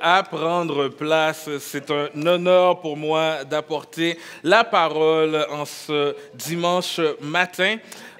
à prendre place. C'est un honneur pour moi d'apporter la parole en ce dimanche matin.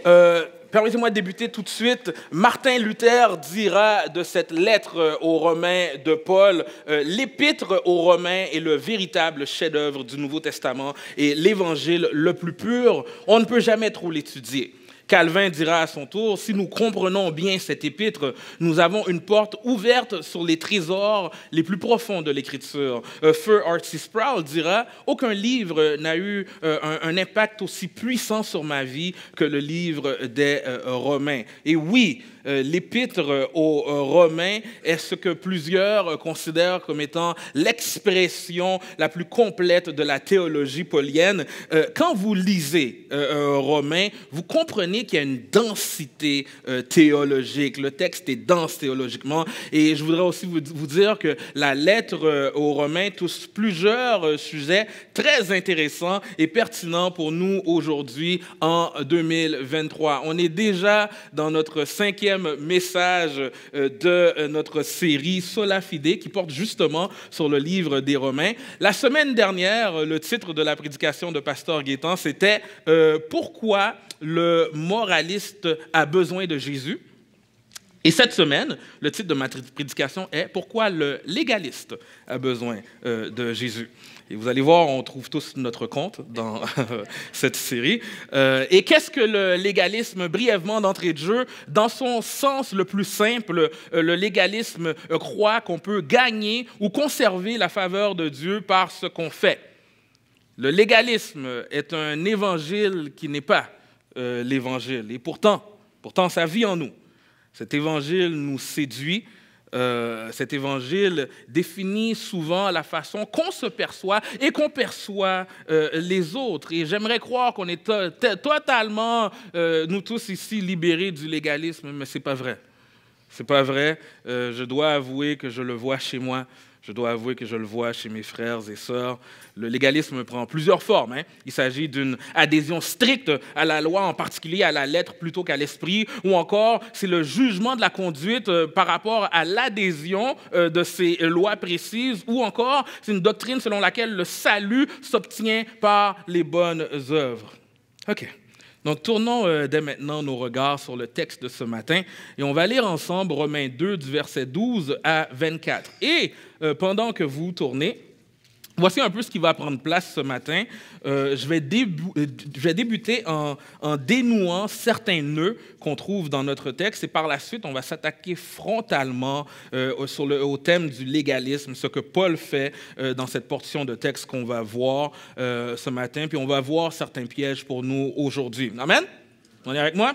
Euh, permettez-moi de débuter tout de suite. Martin Luther dira de cette lettre aux Romains de Paul, euh, l'épître aux Romains est le véritable chef-d'œuvre du Nouveau Testament et l'évangile le plus pur. On ne peut jamais trop l'étudier. Calvin dira à son tour, si nous comprenons bien cette épître, nous avons une porte ouverte sur les trésors les plus profonds de l'Écriture. Euh, Feu Archie Sproul dira, aucun livre n'a eu euh, un, impact aussi puissant sur ma vie que le livre des euh, Romains. Et oui, euh, l'épître euh, aux euh, Romains est ce que plusieurs considèrent comme étant l'expression la plus complète de la théologie paulienne. Quand vous lisez Romains, vous comprenez qu'il y a une densité théologique. Le texte est dense théologiquement. Et je voudrais aussi vous dire que la lettre aux Romains touche plusieurs sujets très intéressants et pertinents pour nous aujourd'hui en 2023. On est déjà dans notre cinquième message euh, de euh, notre série Sola Fide qui porte justement sur le livre des Romains. La semaine dernière, le titre de la prédication de Pasteur Guétan, c'était euh, Pourquoi le moraliste a besoin de Jésus et cette semaine, le titre de ma prédication est Pourquoi le légaliste a besoin euh, de Jésus Et vous allez voir, on trouve tous notre compte dans cette série. Euh, et qu'est-ce que le légalisme, brièvement d'entrée de jeu Dans son sens le plus simple, euh, le légalisme croit qu'on peut gagner ou conserver la faveur de Dieu par ce qu'on fait. Le légalisme est un évangile qui n'est pas l'évangile. Et pourtant, pourtant, ça vit en nous. Cet évangile nous séduit. Euh, cet évangile définit souvent la façon qu'on se perçoit et qu'on perçoit euh, les autres. Et j'aimerais croire qu'on est totalement, euh, nous tous ici, libérés du légalisme, mais ce n'est pas vrai. Ce n'est pas vrai. je dois avouer que je le vois chez moi. Je dois avouer que je le vois chez mes frères et sœurs. Le légalisme prend plusieurs formes. Hein. Il s'agit d'une adhésion stricte à la loi, en particulier à la lettre plutôt qu'à l'esprit, ou encore c'est le jugement de la conduite euh, par rapport à l'adhésion euh, de ces lois précises, ou encore c'est une doctrine selon laquelle le salut s'obtient par les bonnes œuvres. OK. Donc tournons euh, dès maintenant nos regards sur le texte de ce matin et on va lire ensemble Romains 2 du verset 12 à 24. Et euh, pendant que vous tournez, Voici un peu ce qui va prendre place ce matin. Euh, euh, je, vais débuter en, dénouant certains nœuds qu'on trouve dans notre texte et par la suite, on va s'attaquer frontalement euh, sur le, au thème du légalisme, ce que Paul fait dans cette portion de texte qu'on va voir ce matin, puis on va voir certains pièges pour nous aujourd'hui. Amen? On est avec moi?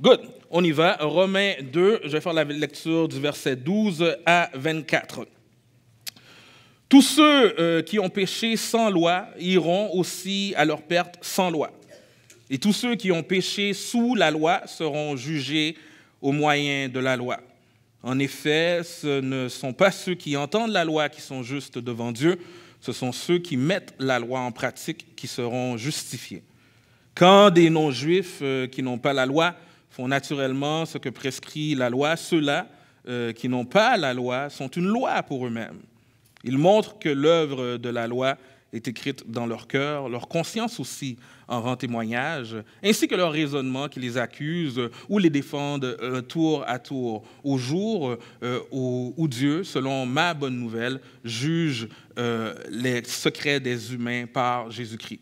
Good. On y va. Romains 2, je vais faire la lecture du verset 12 à 24. Tous ceux euh, qui ont péché sans loi iront aussi à leur perte sans loi. Et tous ceux qui ont péché sous la loi seront jugés au moyen de la loi. En effet, ce ne sont pas ceux qui entendent la loi qui sont justes devant Dieu, ce sont ceux qui mettent la loi en pratique qui seront justifiés. Quand des non-juifs euh, qui n'ont pas la loi font naturellement ce que prescrit la loi, ceux-là euh, qui n'ont pas la loi sont une loi pour eux-mêmes ils montrent que l'œuvre de la loi est écrite dans leur cœur, leur conscience aussi en rend témoignage, ainsi que leur raisonnement qui les accuse ou les défendent euh, tour à tour, au jour euh, où Dieu, selon ma bonne nouvelle, juge euh, les secrets des humains par Jésus-Christ.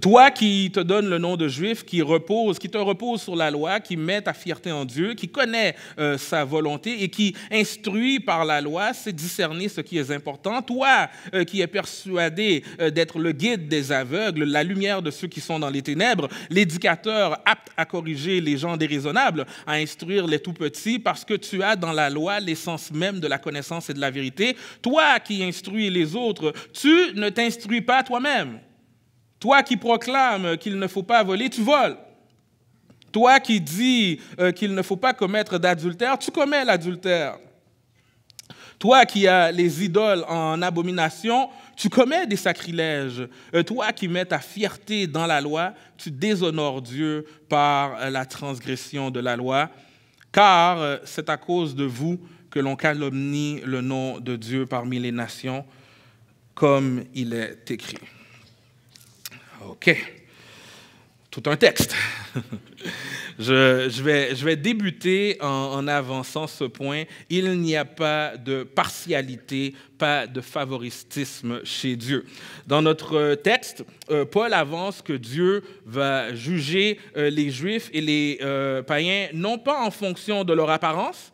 Toi qui te donne le nom de juif, qui repose, qui te repose sur la loi, qui met ta fierté en Dieu, qui connaît euh, sa volonté et qui instruit par la loi, c'est discerner ce qui est important. Toi euh, qui es persuadé euh, d'être le guide des aveugles, la lumière de ceux qui sont dans les ténèbres, l'éducateur apte à corriger les gens déraisonnables, à instruire les tout petits, parce que tu as dans la loi l'essence même de la connaissance et de la vérité. Toi qui instruis les autres, tu ne t'instruis pas toi-même. Toi qui proclames qu'il ne faut pas voler, tu voles. Toi qui dis euh, qu'il ne faut pas commettre d'adultère, tu commets l'adultère. Toi qui as les idoles en abomination, tu commets des sacrilèges. Euh, toi qui mets ta fierté dans la loi, tu déshonores Dieu par euh, la transgression de la loi, car c'est à cause de vous que l'on calomnie le nom de Dieu parmi les nations, comme il est écrit. OK. Tout un texte. je, vais, débuter en avançant ce point. Il n'y a pas de partialité, pas de favoritisme chez Dieu. Dans notre texte, euh, Paul avance que Dieu va juger euh, les Juifs et les euh, païens non pas en fonction de leur apparence,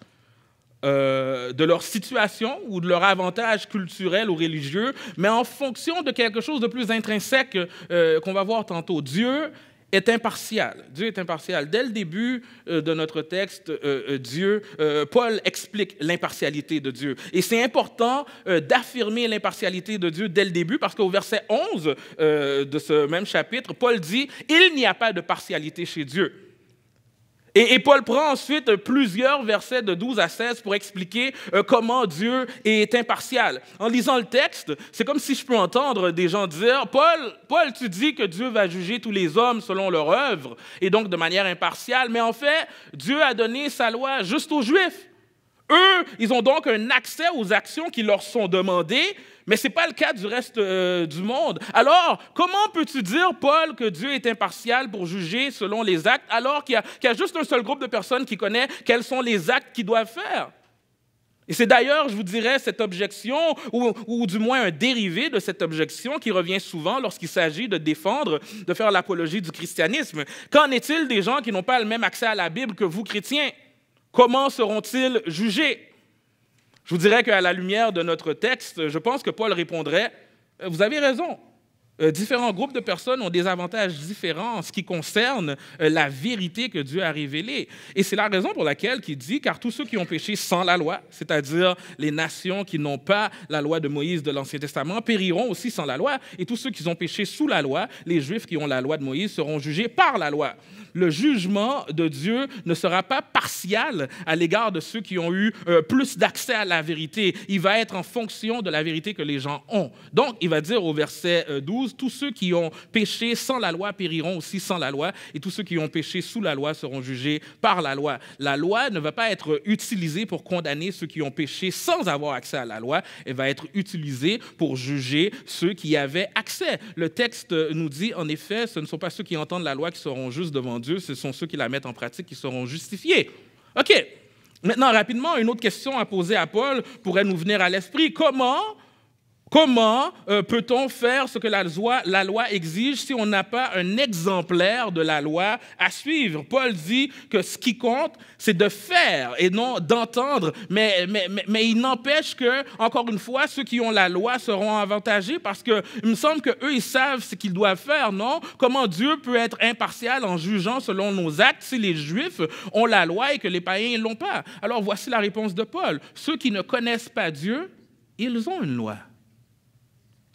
euh, de leur situation ou de leur avantage culturel ou religieux, mais en fonction de quelque chose de plus intrinsèque euh, qu'on va voir tantôt. Dieu est impartial. Dieu est impartial. Dès le début euh, de notre texte, Dieu, Paul explique l'impartialité de Dieu. Et c'est important d'affirmer l'impartialité de Dieu dès le début parce qu'au verset 11 de ce même chapitre, Paul dit, Il n'y a pas de partialité chez Dieu. Et, Paul prend ensuite plusieurs versets de 12 à 16 pour expliquer euh, comment Dieu est impartial. En lisant le texte, c'est comme si je peux entendre des gens dire, Paul, Paul, tu dis que Dieu va juger tous les hommes selon leur œuvre, et donc de manière impartiale, mais en fait, Dieu a donné sa loi juste aux Juifs. Eux, ils ont donc un accès aux actions qui leur sont demandées, mais ce n'est pas le cas du reste euh, du monde. Alors, comment peux-tu dire, Paul, que Dieu est impartial pour juger selon les actes, alors qu'il y, a juste un seul groupe de personnes qui connaît quels sont les actes qu'ils doivent faire? Et c'est d'ailleurs, je vous dirais, cette objection, ou, du moins un dérivé de cette objection qui revient souvent lorsqu'il s'agit de défendre, de faire l'apologie du christianisme. Qu'en est-il des gens qui n'ont pas le même accès à la Bible que vous, chrétiens? Comment seront-ils jugés Je vous dirais qu'à la lumière de notre texte, je pense que Paul répondrait, euh, vous avez raison, euh, différents groupes de personnes ont des avantages différents en ce qui concerne euh, la vérité que Dieu a révélée. Et c'est la raison pour laquelle il dit, car tous ceux qui ont péché sans la loi, c'est-à-dire les nations qui n'ont pas la loi de Moïse de l'Ancien Testament, périront aussi sans la loi. Et tous ceux qui ont péché sous la loi, les Juifs qui ont la loi de Moïse, seront jugés par la loi le jugement de Dieu ne sera pas partial à l'égard de ceux qui ont eu euh, plus d'accès à la vérité. Il va être en fonction de la vérité que les gens ont. Donc, il va dire au verset 12, euh, tous ceux qui ont péché sans la loi périront aussi sans la loi, et tous ceux qui ont péché sous la loi seront jugés par la loi. La loi ne va pas être utilisée pour condamner ceux qui ont péché sans avoir accès à la loi, elle va être utilisée pour juger ceux qui avaient accès. Le texte nous dit, en effet, ce ne sont pas ceux qui entendent la loi qui seront justes devant Dieu, ce sont ceux qui la mettent en pratique qui seront justifiés. OK. Maintenant, rapidement, une autre question à poser à Paul pourrait nous venir à l'esprit. Comment Comment euh, peut-on faire ce que la loi, exige si on n'a pas un exemplaire de la loi à suivre Paul dit que ce qui compte, c'est de faire et non d'entendre, mais, il n'empêche que, encore une fois, ceux qui ont la loi seront avantagés parce qu'il me semble qu'eux, ils savent ce qu'ils doivent faire, non Comment Dieu peut être impartial en jugeant selon nos actes si les Juifs ont la loi et que les païens ne l'ont pas Alors voici la réponse de Paul. Ceux qui ne connaissent pas Dieu, ils ont une loi.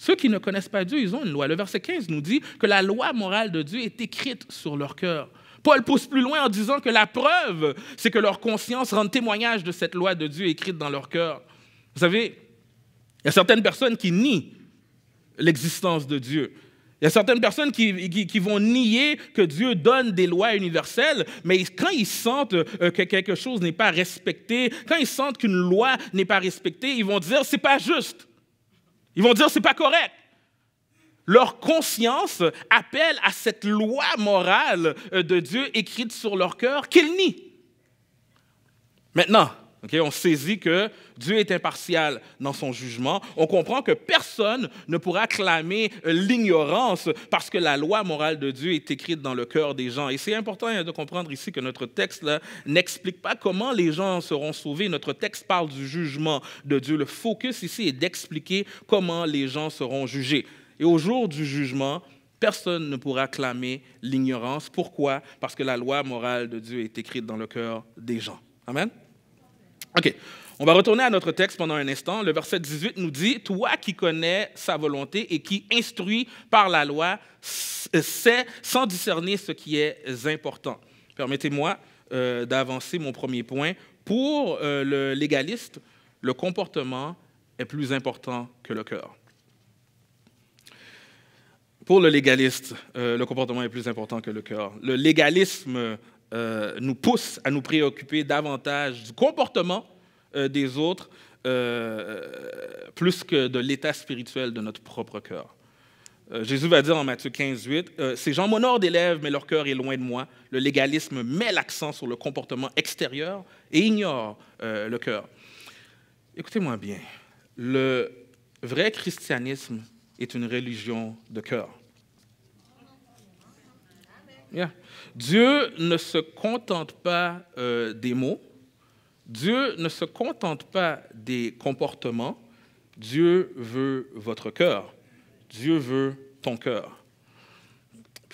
Ceux qui ne connaissent pas Dieu, ils ont une loi. Le verset 15 nous dit que la loi morale de Dieu est écrite sur leur cœur. Paul pousse plus loin en disant que la preuve, c'est que leur conscience rend témoignage de cette loi de Dieu écrite dans leur cœur. Vous savez, il y a certaines personnes qui nient l'existence de Dieu. Il y a certaines personnes qui, vont nier que Dieu donne des lois universelles, mais quand ils sentent euh, que quelque chose n'est pas respecté, quand ils sentent qu'une loi n'est pas respectée, ils vont dire c'est pas juste. Ils vont dire c'est pas correct. Leur conscience appelle à cette loi morale euh, de Dieu écrite sur leur cœur qu'ils nient. Maintenant, on saisit que Dieu est impartial dans son jugement. On comprend que personne ne pourra clamer l'ignorance parce que la loi morale de Dieu est écrite dans le cœur des gens. Et c'est important hein, de comprendre ici que notre texte n'explique pas comment les gens seront sauvés. Notre texte parle du jugement de Dieu. Le focus ici est d'expliquer comment les gens seront jugés. Et au jour du jugement, personne ne pourra clamer l'ignorance. Pourquoi Parce que la loi morale de Dieu est écrite dans le cœur des gens. Amen. OK. On va retourner à notre texte pendant un instant. Le verset 18 nous dit, Toi qui connais sa volonté et qui instruis par la loi, sais sans discerner ce qui est important. Permettez-moi euh, d'avancer mon premier point. Pour euh, le légaliste, le comportement est plus important que le cœur. Pour le légaliste, euh, le comportement est plus important que le cœur. Le légalisme euh, nous pousse à nous préoccuper davantage du comportement euh, des autres euh, plus que de l'état spirituel de notre propre cœur. Jésus va dire en Matthieu 15, 8, Ces gens m'honorent d'élèves, mais leur cœur est loin de moi. Le légalisme met l'accent sur le comportement extérieur et ignore le cœur. Écoutez-moi bien, le vrai christianisme est une religion de cœur. Dieu ne se contente pas euh, des mots, Dieu ne se contente pas des comportements, Dieu veut votre cœur, Dieu veut ton cœur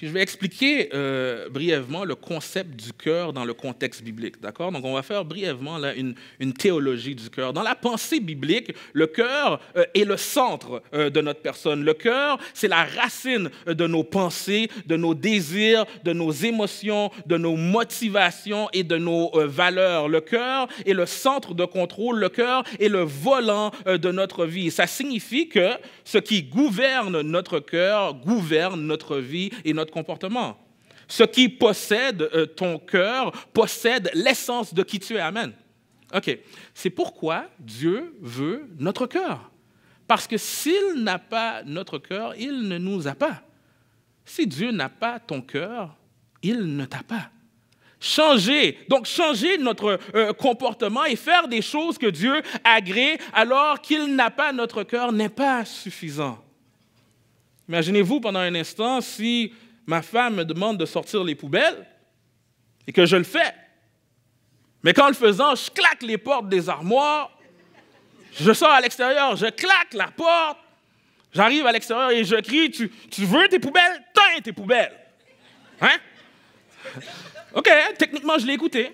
je vais expliquer euh, brièvement le concept du cœur dans le contexte biblique, d'accord Donc on va faire brièvement là une, une théologie du cœur. Dans la pensée biblique, le cœur euh, est le centre euh, de notre personne. Le cœur, c'est la racine de nos pensées, de nos désirs, de nos émotions, de nos motivations et de nos valeurs. Le cœur est le centre de contrôle. Le cœur est le volant de notre vie. Ça signifie que ce qui gouverne notre cœur gouverne notre vie et notre comportement. Ce qui possède euh, ton cœur possède l'essence de qui tu es. Amen. OK. C'est pourquoi Dieu veut notre cœur. Parce que s'il n'a pas notre cœur, il ne nous a pas. Si Dieu n'a pas ton cœur, il ne t'a pas. Changer, donc changer notre euh, comportement et faire des choses que Dieu agrée alors qu'il n'a pas notre cœur n'est pas suffisant. Imaginez-vous pendant un instant si ma femme me demande de sortir les poubelles et que je le fais. Mais quand le faisant, je claque les portes des armoires, je sors à l'extérieur, je claque la porte, j'arrive à l'extérieur et je crie tu, veux tes poubelles Teins tes poubelles Hein OK, techniquement, je l'ai écouté.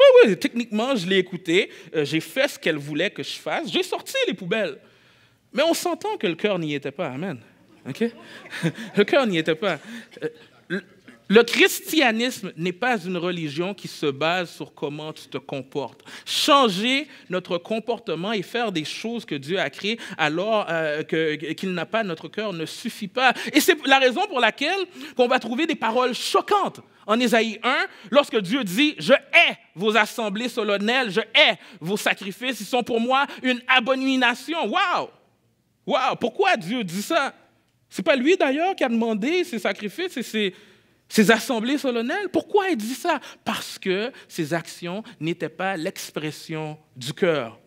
Oui, oui, techniquement, je l'ai écouté. Euh, j'ai fait ce qu'elle voulait que je fasse. J'ai sorti les poubelles. Mais on s'entend que le cœur n'y était pas. Amen. Ok, le cœur n'y était pas. Euh, le christianisme n'est pas une religion qui se base sur comment tu te comportes. Changer notre comportement et faire des choses que Dieu a créées alors euh, qu'il n'a pas notre cœur ne suffit pas. Et c'est la raison pour laquelle qu'on va trouver des paroles choquantes en Ésaïe 1, lorsque Dieu dit « Je hais vos assemblées solennelles, je hais vos sacrifices, ils sont pour moi une abomination. waouh waouh Pourquoi Dieu dit ça? Ce n'est pas lui d'ailleurs qui a demandé ces sacrifices et ces, assemblées solennelles. Pourquoi il dit ça Parce que ses actions n'étaient pas l'expression du cœur.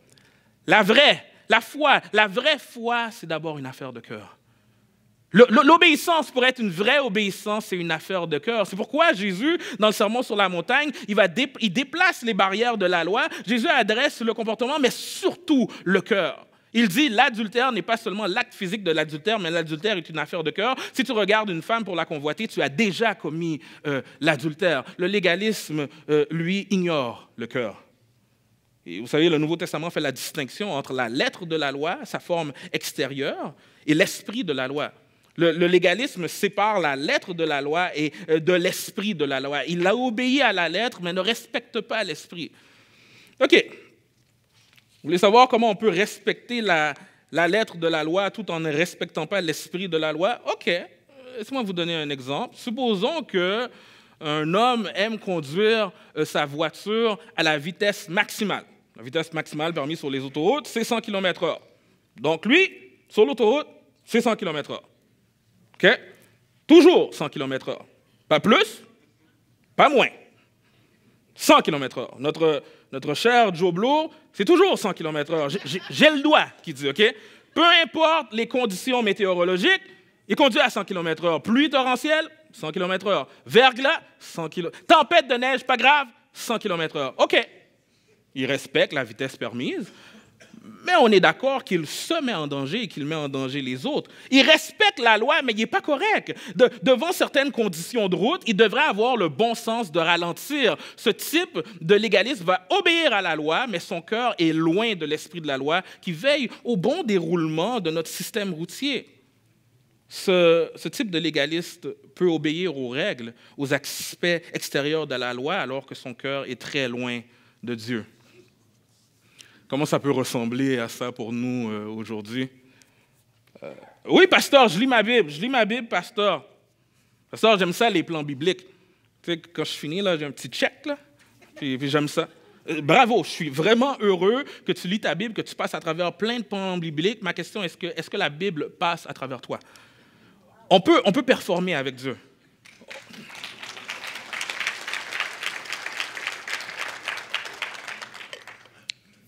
La vraie, la foi, la vraie foi, c'est d'abord une affaire de cœur. L'obéissance pour être une vraie obéissance, c'est une affaire de cœur. C'est pourquoi Jésus, dans le sermon sur la montagne, il, va il déplace les barrières de la loi. Jésus adresse le comportement, mais surtout le cœur. Il dit l'adultère n'est pas seulement l'acte physique de l'adultère, mais l'adultère est une affaire de cœur. Si tu regardes une femme pour la convoiter, tu as déjà commis euh, l'adultère. Le légalisme, euh, lui, ignore le cœur. vous savez, le Nouveau Testament fait la distinction entre la lettre de la loi, sa forme extérieure, et l'esprit de la loi. Le, légalisme sépare la lettre de la loi et euh, de l'esprit de la loi. Il a obéi à la lettre, mais ne respecte pas l'esprit. OK, vous voulez savoir comment on peut respecter la, lettre de la loi tout en ne respectant pas l'esprit de la loi OK, laissez-moi vous donner un exemple. Supposons que un homme aime conduire euh, sa voiture à la vitesse maximale. La vitesse maximale permise sur les autoroutes, c'est 100 km/h. Donc lui, sur l'autoroute, c'est 100 km/h. OK Toujours 100 km/h. Pas plus, pas moins. 100 km/h. Notre, notre cher Joe Blow c'est toujours 100 km/h. J'ai le doigt qui dit, OK? Peu importe les conditions météorologiques, il conduit à 100 km/h. Pluie torrentielle, 100 km/h. Verglas, 100 km Tempête de neige, pas grave, 100 km/h. OK. Il respecte la vitesse permise mais on est d'accord qu'il se met en danger et qu'il met en danger les autres. Il respecte la loi, mais il n'est pas correct. devant certaines conditions de route, il devrait avoir le bon sens de ralentir. Ce type de légaliste va obéir à la loi, mais son cœur est loin de l'esprit de la loi qui veille au bon déroulement de notre système routier. ce, type de légaliste peut obéir aux règles, aux aspects extérieurs de la loi, alors que son cœur est très loin de Dieu. Comment ça peut ressembler à ça pour nous euh, aujourd'hui? Euh, oui, pasteur, je lis ma Bible. Je lis ma Bible, pasteur. Pasteur, j'aime ça, les plans bibliques. Tu sais, quand je finis, là, j'ai un petit check, là. Puis, j'aime ça. Euh, bravo, je suis vraiment heureux que tu lis ta Bible, que tu passes à travers plein de plans bibliques. Ma question, est-ce que, est que la Bible passe à travers toi? On peut, on peut performer avec Dieu.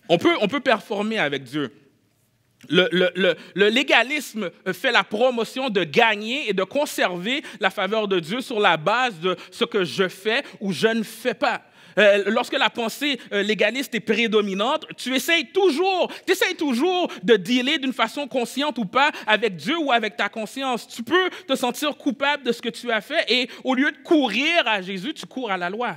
On peut, performer avec Dieu. Le, légalisme fait la promotion de gagner et de conserver la faveur de Dieu sur la base de ce que je fais ou je ne fais pas. Euh, lorsque la pensée euh, légaliste est prédominante, tu essayes toujours, tu essayes toujours de dealer d'une façon consciente ou pas avec Dieu ou avec ta conscience. Tu peux te sentir coupable de ce que tu as fait et au lieu de courir à Jésus, tu cours à la loi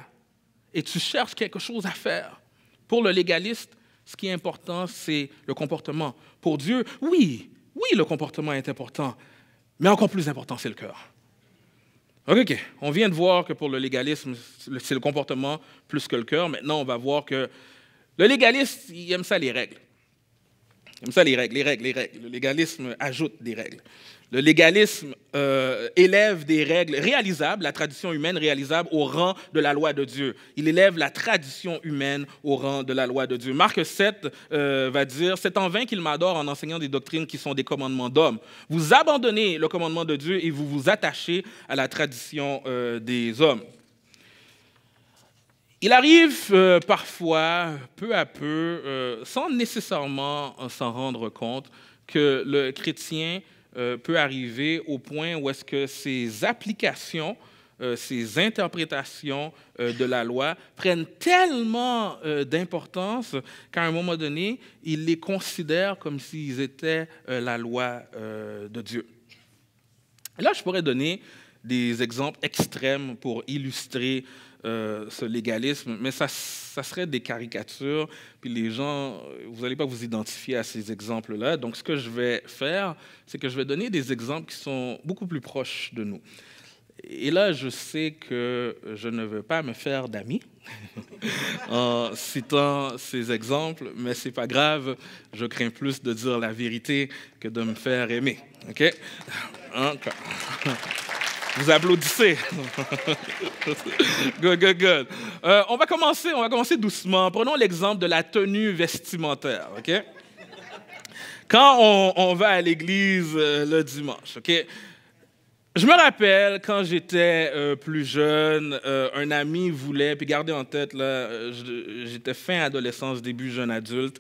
et tu cherches quelque chose à faire. Pour le légaliste, ce qui est important, c'est le comportement. Pour Dieu, oui, oui, le comportement est important, mais encore plus important, c'est le cœur. OK, On vient de voir que pour le légalisme, c'est le comportement plus que le cœur. Maintenant, on va voir que le légaliste, il aime ça, les règles. Comme ça, les règles, les règles, les règles. Le légalisme ajoute des règles. Le légalisme euh, élève des règles réalisables, la tradition humaine réalisable au rang de la loi de Dieu. Il élève la tradition humaine au rang de la loi de Dieu. Marc 7 euh, va dire, C'est en vain qu'il m'adore en enseignant des doctrines qui sont des commandements d'hommes. Vous abandonnez le commandement de Dieu et vous vous attachez à la tradition euh, des hommes. Il arrive euh, parfois, peu à peu, euh, sans nécessairement euh, s'en rendre compte, que le chrétien peut arriver au point où est-ce que ses applications, ses interprétations de la loi prennent tellement d'importance qu'à un moment donné, il les considère comme s'ils étaient la loi de Dieu. Là, je pourrais donner des exemples extrêmes pour illustrer euh, ce légalisme, mais ça, ça, serait des caricatures, puis les gens, vous n'allez pas vous identifier à ces exemples-là. Donc ce que je vais faire, c'est que je vais donner des exemples qui sont beaucoup plus proches de nous. Et là, je sais que je ne veux pas me faire d'amis en citant ces exemples, mais c'est pas grave. Je crains plus de dire la vérité que de me faire aimer. OK? Encore. Vous applaudissez. good, good, good. Euh, on, va commencer, on va commencer doucement. Prenons l'exemple de la tenue vestimentaire, OK? Quand on, va à l'église euh, le dimanche, OK? Je me rappelle quand j'étais euh, plus jeune, un ami voulait, puis gardez en tête, j'étais fin adolescence, début jeune adulte,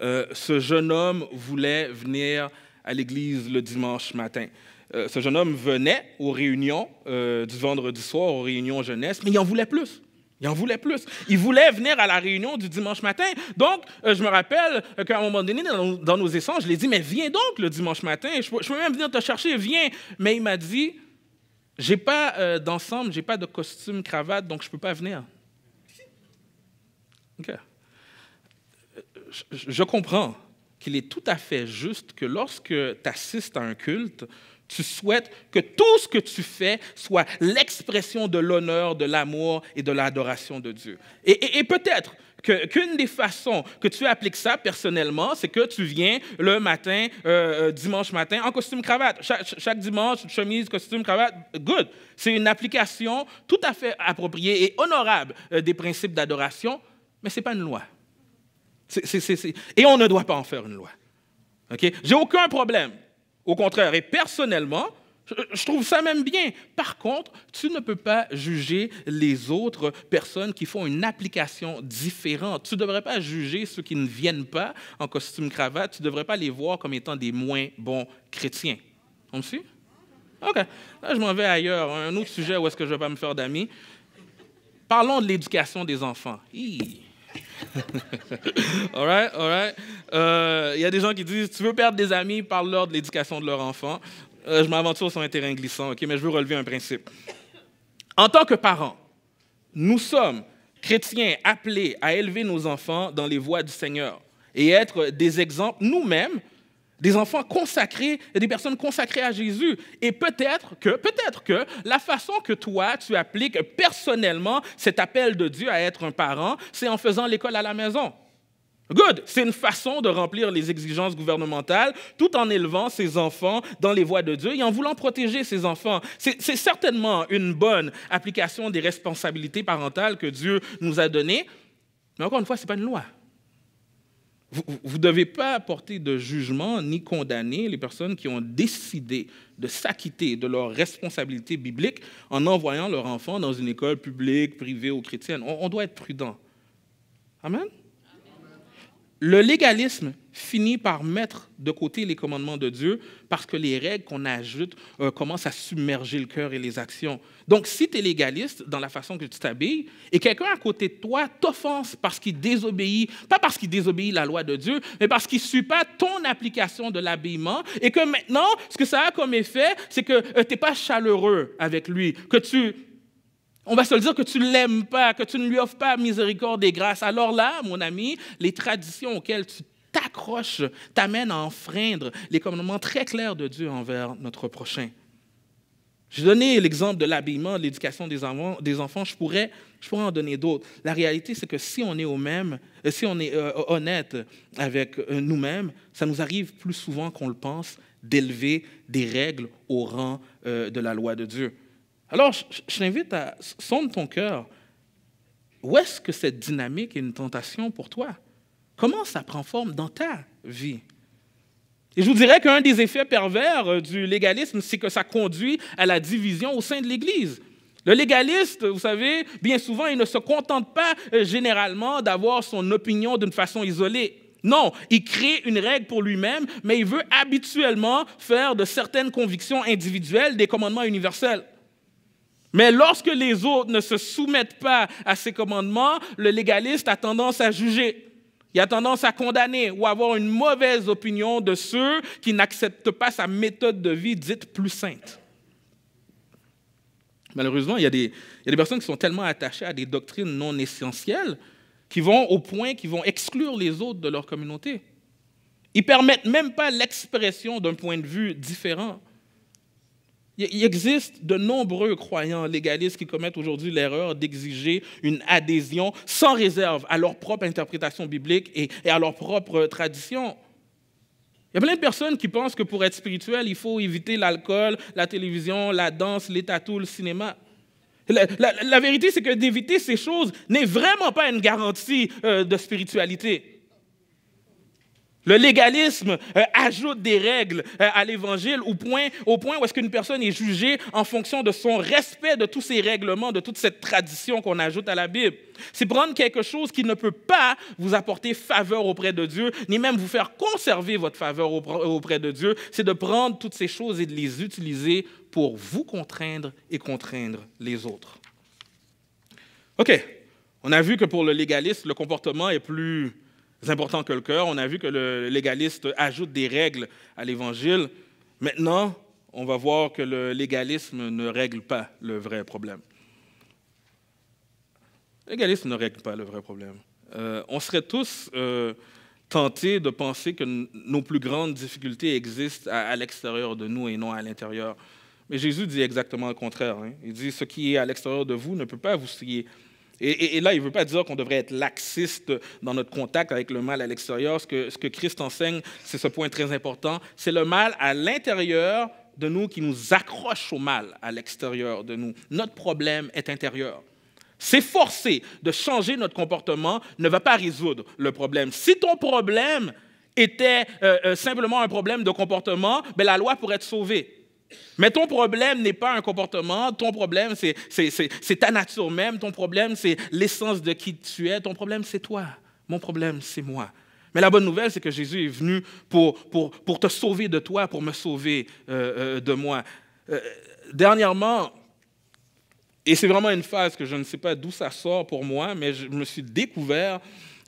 ce jeune homme voulait venir à l'église le dimanche matin. Euh, ce jeune homme venait aux réunions euh, du vendredi soir, aux réunions jeunesse, mais il en voulait plus. Il en voulait plus. Il voulait venir à la réunion du dimanche matin. Donc, euh, je me rappelle qu'à un moment donné, dans nos, essences, je lui ai dit, mais viens donc le dimanche matin, je, peux même venir te chercher, viens. Mais il m'a dit, j'ai pas d'ensemble, d'ensemble, j'ai pas de costume, cravate, donc je ne peux pas venir. OK. je comprends qu'il est tout à fait juste que lorsque tu assistes à un culte, tu souhaites que tout ce que tu fais soit l'expression de l'honneur, de l'amour et de l'adoration de Dieu. Et, peut-être qu'une des façons que tu appliques ça personnellement, c'est que tu viens le matin, euh, euh, dimanche matin, en costume-cravate. Chaque, chaque, dimanche, chemise, costume-cravate, good. C'est une application tout à fait appropriée et honorable euh, des principes d'adoration, mais ce n'est pas une loi et on ne doit pas en faire une loi. Ok? J'ai aucun problème. Au contraire, et personnellement, je trouve ça même bien. Par contre, tu ne peux pas juger les autres personnes qui font une application différente. Tu ne devrais pas juger ceux qui ne viennent pas en costume cravate. Tu ne devrais pas les voir comme étant des moins bons chrétiens. On me suit? OK. Là, je m'en vais ailleurs. Un autre sujet où est-ce que je ne vais pas me faire d'amis. Parlons de l'éducation des enfants. Il euh, y a des gens qui disent Tu veux perdre des amis, parle-leur de l'éducation de leur enfant. Euh, je m'aventure sur un terrain glissant, OK, mais je veux relever un principe. En tant que parents, nous sommes chrétiens appelés à élever nos enfants dans les voies du Seigneur et être des exemples nous-mêmes des enfants consacrés, des personnes consacrées à Jésus. Et peut-être que, peut-être que la façon que toi, tu appliques personnellement cet appel de Dieu à être un parent, c'est en faisant l'école à la maison. Good, c'est une façon de remplir les exigences gouvernementales tout en élevant ses enfants dans les voies de Dieu et en voulant protéger ses enfants. C'est certainement une bonne application des responsabilités parentales que Dieu nous a données, mais encore une fois, ce n'est pas une loi. Vous ne devez pas apporter de jugement ni condamner les personnes qui ont décidé de s'acquitter de leurs responsabilités bibliques en envoyant leur enfant dans une école publique, privée ou chrétienne. On, doit être prudent. Amen. Le légalisme finit par mettre de côté les commandements de Dieu parce que les règles qu'on ajoute euh, commencent à submerger le cœur et les actions. Donc, si tu es légaliste dans la façon que tu t'habilles et quelqu'un à côté de toi t'offense parce qu'il désobéit, pas parce qu'il désobéit la loi de Dieu, mais parce qu'il ne suit pas ton application de l'habillement et que maintenant, ce que ça a comme effet, c'est que euh, tu n'es pas chaleureux avec lui, que tu on va se le dire que tu ne l'aimes pas, que tu ne lui offres pas miséricorde et grâce. Alors là, mon ami, les traditions auxquelles tu t'accroche, t'amène à enfreindre les commandements très clairs de Dieu envers notre prochain. J'ai donné l'exemple de l'habillement, de l'éducation des enfants, je, pourrais, je pourrais en donner d'autres. La réalité, c'est que si on est, au même, euh, si on est euh, honnête avec euh, nous-mêmes, ça nous arrive plus souvent qu'on le pense d'élever des règles au rang de la loi de Dieu. Alors, je, t'invite à sonder ton cœur. Où est-ce que cette dynamique est une tentation pour toi? Comment ça prend forme dans ta vie? Et je vous dirais qu'un des effets pervers euh, du légalisme, c'est que ça conduit à la division au sein de l'Église. Le légaliste, vous savez, bien souvent, il ne se contente pas euh, généralement d'avoir son opinion d'une façon isolée. Non, il crée une règle pour lui-même, mais il veut habituellement faire de certaines convictions individuelles des commandements universels. Mais lorsque les autres ne se soumettent pas à ces commandements, le légaliste a tendance à juger. Il a tendance à condamner ou avoir une mauvaise opinion de ceux qui n'acceptent pas sa méthode de vie dite plus sainte. Malheureusement, il y, a des, personnes qui sont tellement attachées à des doctrines non essentielles qui vont au point qu'ils vont exclure les autres de leur communauté. Ils ne permettent même pas l'expression d'un point de vue différent. Il existe de nombreux croyants légalistes qui commettent aujourd'hui l'erreur d'exiger une adhésion sans réserve à leur propre interprétation biblique et à leur propre tradition. Il y a plein de personnes qui pensent que pour être spirituel, il faut éviter l'alcool, la télévision, la danse, les tatous, le cinéma. La, vérité, c'est que d'éviter ces choses n'est vraiment pas une garantie euh, de spiritualité. Le légalisme euh, ajoute des règles euh, à l'Évangile au point, au point où est-ce qu'une personne est jugée en fonction de son respect de tous ces règlements, de toute cette tradition qu'on ajoute à la Bible. C'est prendre quelque chose qui ne peut pas vous apporter faveur auprès de Dieu, ni même vous faire conserver votre faveur auprès de Dieu. C'est de prendre toutes ces choses et de les utiliser pour vous contraindre et contraindre les autres. OK, on a vu que pour le légaliste, le comportement est plus important que le cœur. On a vu que le légaliste ajoute des règles à l'Évangile. Maintenant, on va voir que le légalisme ne règle pas le vrai problème. légalisme ne règle pas le vrai problème. Euh, on serait tous euh, tentés de penser que nos plus grandes difficultés existent à, l'extérieur de nous et non à l'intérieur. Mais Jésus dit exactement le contraire. Hein. Il dit, ce qui est à l'extérieur de vous ne peut pas vous scier et, là, il ne veut pas dire qu'on devrait être laxiste dans notre contact avec le mal à l'extérieur. Ce que, Christ enseigne, c'est ce point très important, c'est le mal à l'intérieur de nous qui nous accroche au mal à l'extérieur de nous. Notre problème est intérieur. S'efforcer de changer notre comportement ne va pas résoudre le problème. Si ton problème était euh, euh, simplement un problème de comportement, mais ben, la loi pourrait être sauvée. Mais ton problème n'est pas un comportement, ton problème c'est ta nature même, ton problème c'est l'essence de qui tu es, ton problème c'est toi, mon problème c'est moi. Mais la bonne nouvelle, c'est que Jésus est venu pour, te sauver de toi, pour me sauver euh, euh, de moi. Euh, dernièrement, et c'est vraiment une phase que je ne sais pas d'où ça sort pour moi, mais je me suis découvert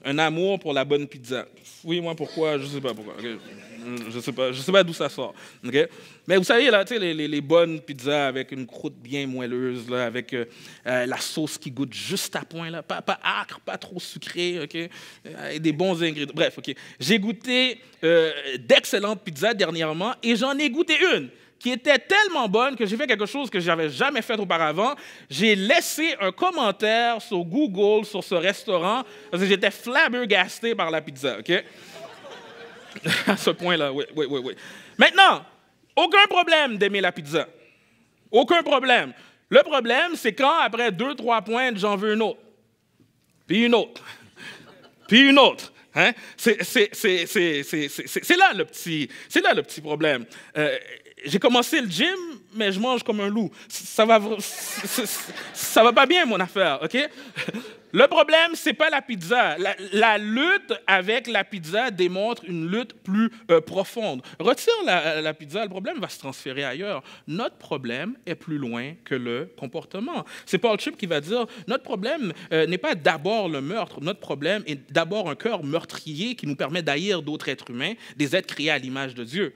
un amour pour la bonne pizza. Oui, moi pourquoi, je ne sais pas pourquoi. Je ne sais pas, je sais pas d'où ça sort. Mais vous savez, là, les, les, les, bonnes pizzas avec une croûte bien moelleuse, là, avec euh, euh, la sauce qui goûte juste à point, là, pas, pas acre, pas trop sucré, euh, et des bons ingrédients. Bref, j'ai goûté d'excellentes pizzas dernièrement et j'en ai goûté une qui était tellement bonne que j'ai fait quelque chose que je n'avais jamais fait auparavant. J'ai laissé un commentaire sur Google sur ce restaurant parce que j'étais flabbergasté par la pizza, OK? à ce point-là, oui, oui, oui, oui. Maintenant, aucun problème d'aimer la pizza. Aucun problème. Le problème, c'est quand, après deux, trois points, j'en veux une autre. Puis une autre. Puis une autre. Hein? C'est là, le petit, là le petit problème. Euh, j'ai commencé le gym, mais je mange comme un loup. Ça va, ça va pas bien, mon affaire, OK? Le problème, c'est pas la pizza. La, lutte avec la pizza démontre une lutte plus euh, profonde. Retire la, pizza, le problème va se transférer ailleurs. Notre problème est plus loin que le comportement. C'est Paul Chip qui va dire, notre problème euh, n'est pas d'abord le meurtre, notre problème est d'abord un cœur meurtrier qui nous permet d'haïr d'autres êtres humains, des êtres créés à l'image de Dieu.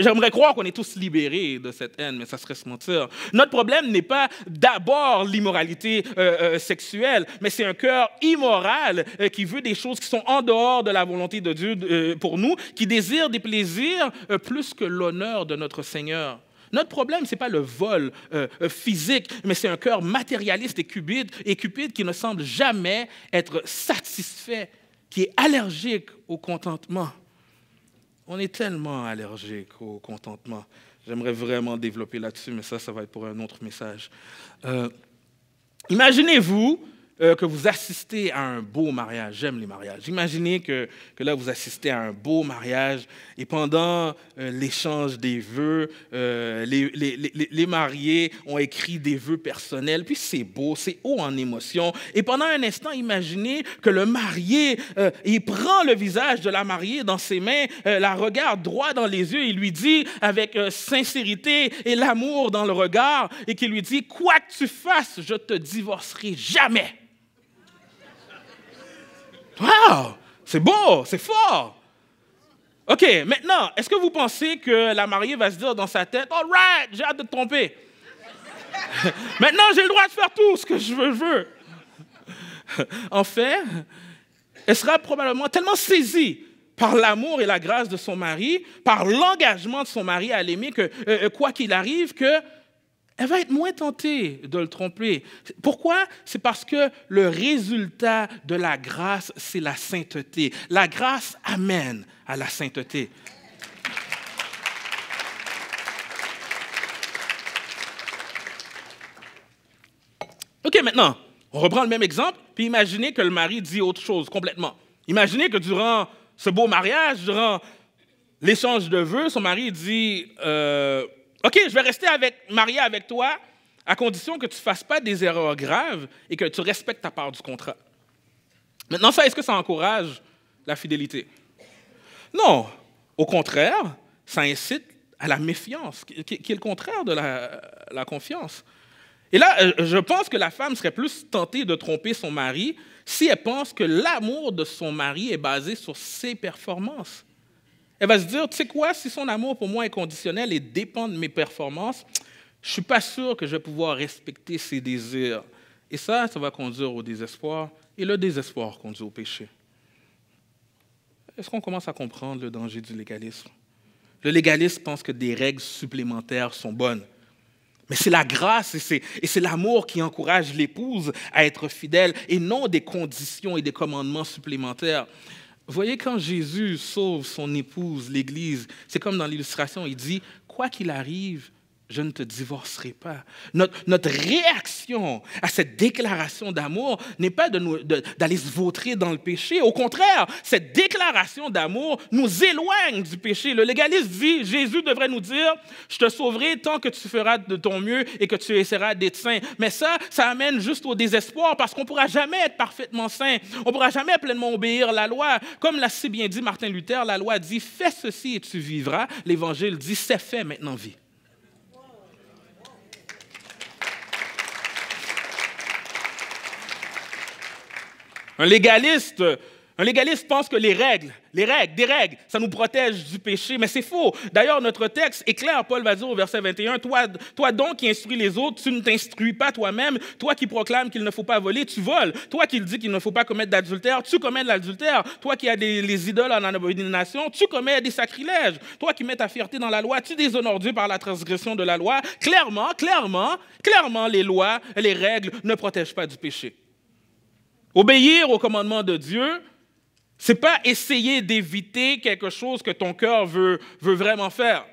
J'aimerais croire qu'on est tous libérés de cette haine, mais ça serait se mentir. Notre problème n'est pas d'abord l'immoralité euh, euh, sexuelle, mais c'est un cœur immoral euh, qui veut des choses qui sont en dehors de la volonté de Dieu pour nous, qui désire des plaisirs plus que l'honneur de notre Seigneur. Notre problème, ce n'est pas le vol physique, mais c'est un cœur matérialiste et cupide, et cupide qui ne semble jamais être satisfait, qui est allergique au contentement. On est tellement allergique au contentement. J'aimerais vraiment développer là-dessus, mais ça, ça va être pour un autre message. Euh, imaginez-vous euh, que vous assistez à un beau mariage. J'aime les mariages. Imaginez que, là, vous assistez à un beau mariage et pendant euh, l'échange des vœux, euh, les, mariés ont écrit des vœux personnels. Puis c'est beau, c'est haut en émotion. Et pendant un instant, imaginez que le marié, il prend le visage de la mariée dans ses mains, la regarde droit dans les yeux et lui dit avec sincérité et l'amour dans le regard et qui lui dit, quoi que tu fasses, je te divorcerai jamais. Wow, c'est beau, c'est fort. OK, maintenant, est-ce que vous pensez que la mariée va se dire dans sa tête, All right, j'ai hâte de te tromper. maintenant, j'ai le droit de faire tout ce que je veux. en fait, elle sera probablement tellement saisie par l'amour et la grâce de son mari, par l'engagement de son mari à l'aimer, que euh, euh, quoi qu'il arrive, que elle va être moins tentée de le tromper. Pourquoi C'est parce que le résultat de la grâce, c'est la sainteté. La grâce amène à la sainteté. OK, maintenant, on reprend le même exemple, puis imaginez que le mari dit autre chose complètement. Imaginez que durant ce beau mariage, durant l'échange de vœux, son mari dit euh, OK, je vais rester avec, marié avec toi à condition que tu ne fasses pas des erreurs graves et que tu respectes ta part du contrat. Maintenant, ça, est-ce que ça encourage la fidélité? Non. Au contraire, ça incite à la méfiance, qui, est le contraire de la confiance. Et là, euh, je pense que la femme serait plus tentée de tromper son mari si elle pense que l'amour de son mari est basé sur ses performances. Elle va se dire, tu sais quoi, si son amour pour moi est conditionnel et dépend de mes performances, je ne suis pas sûr que je vais pouvoir respecter ses désirs. Et ça, ça va conduire au désespoir, et le désespoir conduit au péché. Est-ce qu'on commence à comprendre le danger du légalisme? Le légaliste pense que des règles supplémentaires sont bonnes. Mais c'est la grâce et c'est l'amour qui encourage l'épouse à être fidèle et non des conditions et des commandements supplémentaires. Vous voyez, quand Jésus sauve son épouse, l'Église, c'est comme dans l'illustration, il dit, quoi qu'il arrive, je ne te divorcerai pas. Notre, réaction à cette déclaration d'amour n'est pas d'aller se vautrer dans le péché. Au contraire, cette déclaration d'amour nous éloigne du péché. Le légaliste dit, Jésus devrait nous dire, je te sauverai tant que tu feras de ton mieux et que tu essaieras d'être saint. Mais ça, ça amène juste au désespoir parce qu'on ne pourra jamais être parfaitement saint. On ne pourra jamais pleinement obéir à la loi. Comme l'a si bien dit Martin Luther, la loi dit, fais ceci et tu vivras. L'Évangile dit, c'est fait, maintenant vie. Un légaliste, un légaliste pense que les règles, les règles, des règles, ça nous protège du péché, mais c'est faux. D'ailleurs, notre texte est clair. Paul va dire au verset 21, toi, toi donc qui instruis les autres, tu ne t'instruis pas toi-même. Toi qui proclames qu'il ne faut pas voler, tu voles. Toi qui dis qu'il ne faut pas commettre d'adultère, tu commets de l'adultère. Toi qui as des, les idoles en abomination, tu commets des sacrilèges. Toi qui mets ta fierté dans la loi, tu déshonores Dieu par la transgression de la loi. Clairement, clairement, clairement, les lois, les règles ne protègent pas du péché. Obéir au commandement de Dieu, c'est pas essayer d'éviter quelque chose que ton cœur veut, vraiment faire.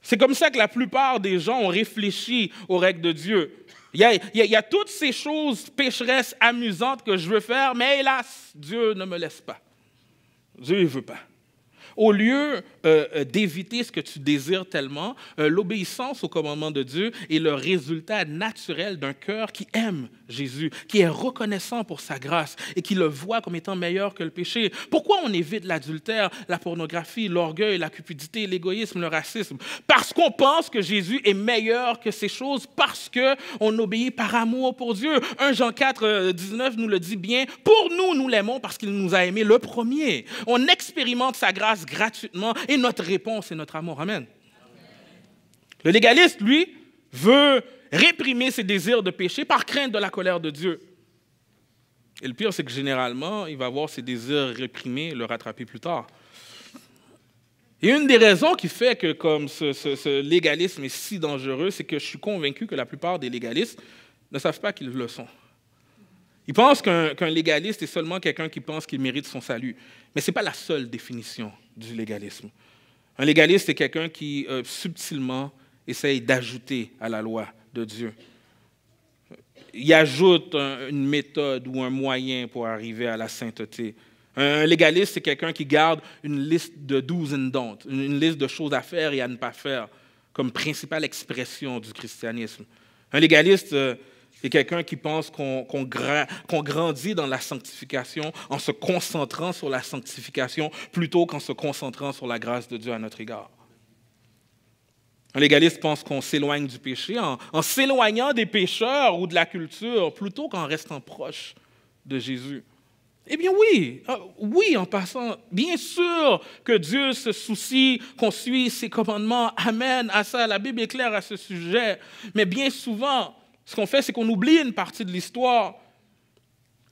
C'est comme ça que la plupart des gens ont réfléchi aux règles de Dieu. Il y, a, y, a, toutes ces choses pécheresses, amusantes que je veux faire, mais hélas, Dieu ne me laisse pas. Dieu ne veut pas. Au lieu euh, euh, d'éviter ce que tu désires tellement, euh, l'obéissance au commandement de Dieu est le résultat naturel d'un cœur qui aime Jésus, qui est reconnaissant pour sa grâce et qui le voit comme étant meilleur que le péché. Pourquoi on évite l'adultère, la pornographie, l'orgueil, la cupidité, l'égoïsme, le racisme Parce qu'on pense que Jésus est meilleur que ces choses, parce qu'on obéit par amour pour Dieu. 1 Jean 4, 19 nous le dit bien, pour nous, nous l'aimons parce qu'il nous a aimés le premier. On expérimente sa grâce gratuitement et notre réponse est notre amour. Amen. Le légaliste, lui, veut réprimer ses désirs de péché par crainte de la colère de Dieu. Et le pire, c'est que généralement, il va voir ses désirs réprimés le rattraper plus tard. Et une des raisons qui fait que comme ce légalisme est si dangereux, c'est que je suis convaincu que la plupart des légalistes ne savent pas qu'ils le sont. Il pense qu'un légaliste est seulement quelqu'un qui pense qu'il mérite son salut. Mais ce n'est pas la seule définition du légalisme. Un légaliste est quelqu'un qui euh, subtilement essaye d'ajouter à la loi de Dieu. Il ajoute une méthode ou un moyen pour arriver à la sainteté. Un légaliste, c'est quelqu'un qui garde une liste de douzaines and une, liste de choses à faire et à ne pas faire comme principale expression du christianisme. Un légaliste, euh, et quelqu'un qui pense qu'on grandit dans la sanctification en se concentrant sur la sanctification plutôt qu'en se concentrant sur la grâce de Dieu à notre égard. Un légaliste pense qu'on s'éloigne du péché en, en s'éloignant des pécheurs ou de la culture plutôt qu'en restant proche de Jésus. Eh bien oui, euh, oui, en passant, bien sûr que Dieu se soucie qu'on suit ses commandements. Amen à ah, ça, la Bible est claire à ce sujet. Mais bien souvent, ce qu'on fait, c'est qu'on oublie une partie de l'histoire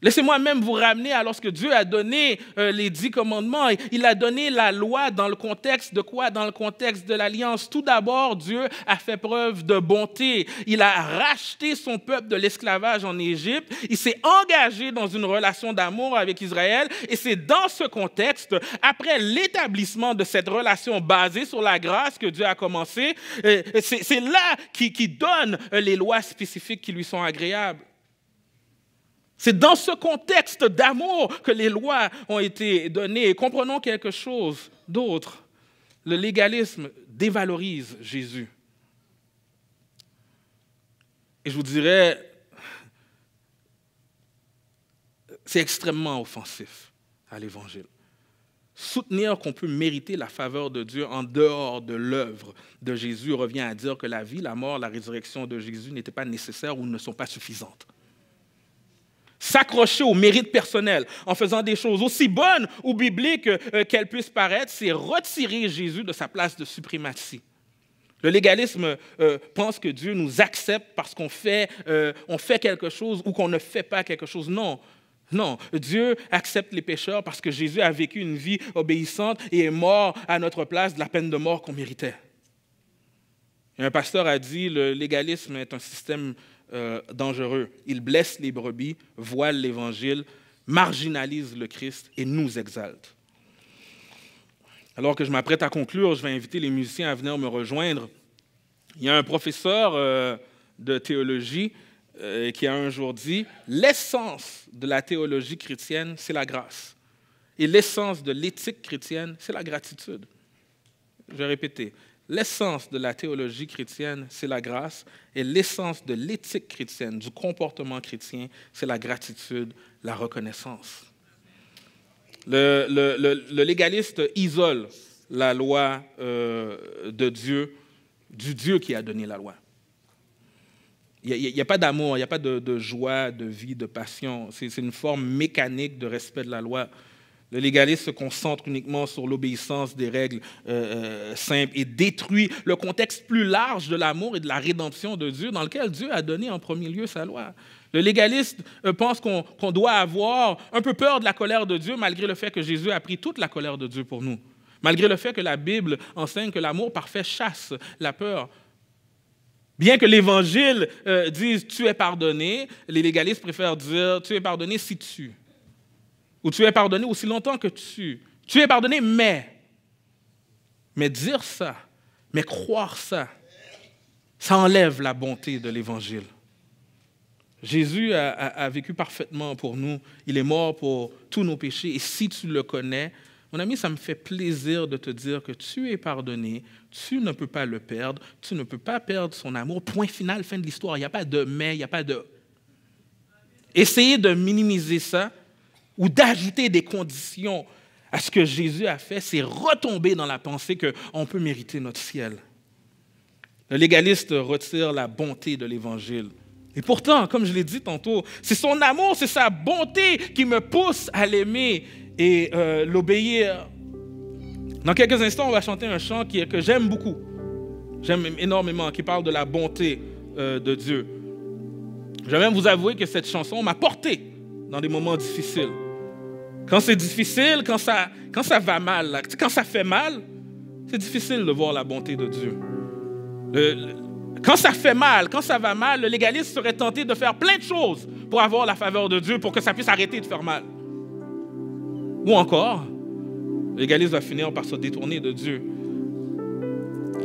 Laissez-moi même vous ramener à lorsque Dieu a donné euh, les dix commandements. Il a donné la loi dans le contexte de quoi Dans le contexte de l'alliance. Tout d'abord, Dieu a fait preuve de bonté. Il a racheté son peuple de l'esclavage en Égypte. Il s'est engagé dans une relation d'amour avec Israël. Et c'est dans ce contexte, après l'établissement de cette relation basée sur la grâce que Dieu a commencé, euh, c'est là qu'il donne euh, les lois spécifiques qui lui sont agréables. C'est dans ce contexte d'amour que les lois ont été données. Comprenons quelque chose d'autre. Le légalisme dévalorise Jésus. Et je vous dirais, c'est extrêmement offensif à l'Évangile. Soutenir qu'on peut mériter la faveur de Dieu en dehors de l'œuvre de Jésus revient à dire que la vie, la mort, la résurrection de Jésus n'étaient pas nécessaires ou ne sont pas suffisantes. S'accrocher au mérite personnel en faisant des choses aussi bonnes ou bibliques euh, euh, qu'elles puissent paraître, c'est retirer Jésus de sa place de suprématie. Le légalisme euh, pense que Dieu nous accepte parce qu'on fait, on fait quelque chose ou qu'on ne fait pas quelque chose. Non, non, Dieu accepte les pécheurs parce que Jésus a vécu une vie obéissante et est mort à notre place de la peine de mort qu'on méritait. un pasteur a dit, le légalisme est un système euh, dangereux. Il blesse les brebis, voile l'Évangile, marginalise le Christ et nous exalte. Alors que je m'apprête à conclure, je vais inviter les musiciens à venir me rejoindre. Il y a un professeur euh, de théologie euh, qui a un jour dit, l'essence de la théologie chrétienne, c'est la grâce. Et l'essence de l'éthique chrétienne, c'est la gratitude. Je vais répéter. L'essence de la théologie chrétienne, c'est la grâce, et l'essence de l'éthique chrétienne, du comportement chrétien, c'est la gratitude, la reconnaissance. Le, légaliste isole la loi euh, de Dieu du Dieu qui a donné la loi. Il n'y a, pas d'amour, il n'y a pas de, de, joie, de vie, de passion. C'est une forme mécanique de respect de la loi. Le légaliste se concentre uniquement sur l'obéissance des règles euh, euh, simples et détruit le contexte plus large de l'amour et de la rédemption de Dieu dans lequel Dieu a donné en premier lieu sa loi. Le légaliste euh, pense qu'on doit avoir un peu peur de la colère de Dieu malgré le fait que Jésus a pris toute la colère de Dieu pour nous, malgré le fait que la Bible enseigne que l'amour parfait chasse la peur. Bien que l'Évangile dise tu es pardonné, les légalistes préfèrent dire tu es pardonné si tu ou tu es pardonné aussi longtemps que tu. Tu es pardonné, mais. Mais dire ça, mais croire ça, ça enlève la bonté de l'Évangile. Jésus a, a, vécu parfaitement pour nous. Il est mort pour tous nos péchés. Et si tu le connais, mon ami, ça me fait plaisir de te dire que tu es pardonné, tu ne peux pas le perdre, tu ne peux pas perdre son amour. Point final, fin de l'histoire. Il n'y a pas de mais, il n'y a pas de... Essayez de minimiser ça, ou d'ajouter des conditions à ce que Jésus a fait, c'est retomber dans la pensée qu'on peut mériter notre ciel. Le légaliste retire la bonté de l'Évangile. Et pourtant, comme je l'ai dit tantôt, c'est son amour, c'est sa bonté qui me pousse à l'aimer et euh, l'obéir. Dans quelques instants, on va chanter un chant qui, que j'aime beaucoup, j'aime énormément, qui parle de la bonté euh, de Dieu. Je vais même vous avouer que cette chanson m'a porté dans des moments difficiles. Quand c'est difficile, quand ça, quand ça va mal, quand ça fait mal, c'est difficile de voir la bonté de Dieu. quand ça fait mal, quand ça va mal, le légaliste serait tenté de faire plein de choses pour avoir la faveur de Dieu, pour que ça puisse arrêter de faire mal. Ou encore, le légaliste va finir par se détourner de Dieu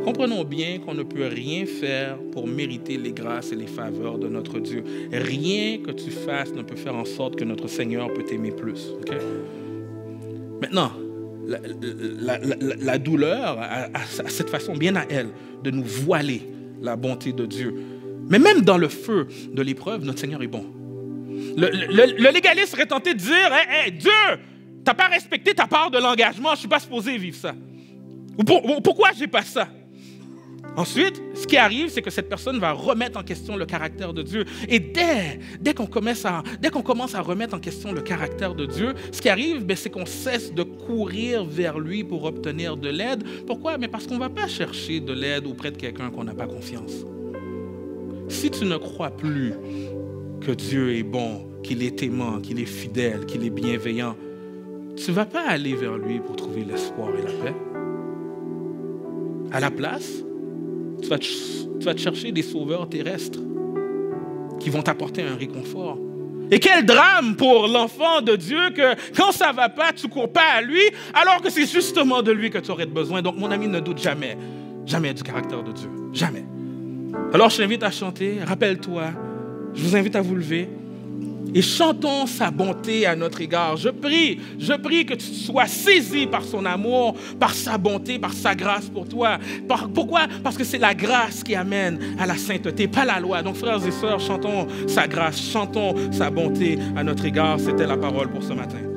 Comprenons bien qu'on ne peut rien faire pour mériter les grâces et les faveurs de notre Dieu. Rien que tu fasses ne peut faire en sorte que notre Seigneur peut t'aimer plus. Maintenant, la, douleur a, cette façon bien à elle de nous voiler la bonté de Dieu. Mais même dans le feu de l'épreuve, notre Seigneur est bon. Le, légaliste serait tenté de dire Dieu, tu n'as pas respecté ta part de l'engagement, je ne suis pas supposé vivre ça. pourquoi je pas ça Ensuite, ce qui arrive, c'est que cette personne va remettre en question le caractère de Dieu. Et dès, dès qu'on commence, à, dès qu'on commence à remettre en question le caractère de Dieu, ce qui arrive, ben, c'est qu'on cesse de courir vers lui pour obtenir de l'aide. Pourquoi Mais ben, Parce qu'on ne va pas chercher de l'aide auprès de quelqu'un qu'on n'a pas confiance. Si tu ne crois plus que Dieu est bon, qu'il est aimant, qu'il est fidèle, qu'il est bienveillant, tu ne vas pas aller vers lui pour trouver l'espoir et la paix. À la place, tu vas, te, chercher des sauveurs terrestres qui vont t'apporter un réconfort. Et quel drame pour l'enfant de Dieu que quand ça va pas, tu cours pas à lui, alors que c'est justement de lui que tu aurais besoin. Donc mon ami, ne doute jamais, jamais du caractère de Dieu, jamais. Alors je t'invite à chanter, rappelle-toi, je vous invite à vous lever et chantons sa bonté à notre égard. Je prie, je prie que tu sois saisi par son amour, par sa bonté, par sa grâce pour toi. pourquoi Parce que c'est la grâce qui amène à la sainteté, pas la loi. Donc frères et sœurs, chantons sa grâce, chantons sa bonté à notre égard. C'était la parole pour ce matin.